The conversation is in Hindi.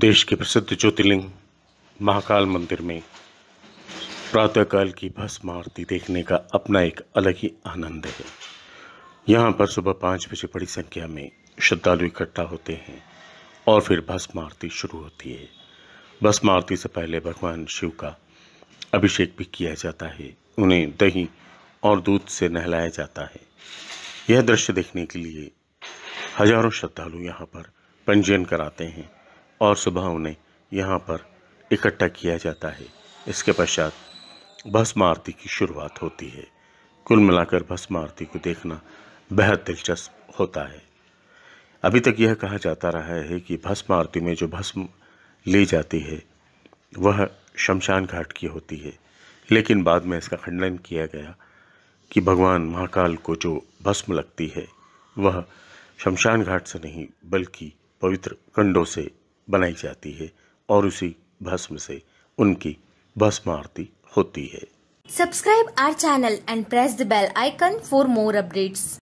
देश के प्रसिद्ध ज्योतिर्लिंग महाकाल मंदिर में प्रातःकाल की भस्म आरती देखने का अपना एक अलग ही आनंद है यहाँ पर सुबह पाँच बजे बड़ी संख्या में श्रद्धालु इकट्ठा होते हैं और फिर भस्म आरती शुरू होती है भस्म आरती से पहले भगवान शिव का अभिषेक भी किया जाता है उन्हें दही और दूध से नहलाया जाता है यह दृश्य देखने के लिए हजारों श्रद्धालु यहाँ पर पंजीयन कराते हैं और सुबह उन्हें यहाँ पर इकट्ठा किया जाता है इसके पश्चात भस्म आरती की शुरुआत होती है कुल मिलाकर भस्म आरती को देखना बेहद दिलचस्प होता है अभी तक यह कहा जाता रहा है कि भस्म आरती में जो भस्म ली जाती है वह शमशान घाट की होती है लेकिन बाद में इसका खंडन किया गया कि भगवान महाकाल को जो भस्म लगती है वह शमशान घाट से नहीं बल्कि पवित्र कंडों से बनाई जाती है और उसी भस्म से उनकी भस्म आरती होती है subscribe our channel and press the bell icon for more updates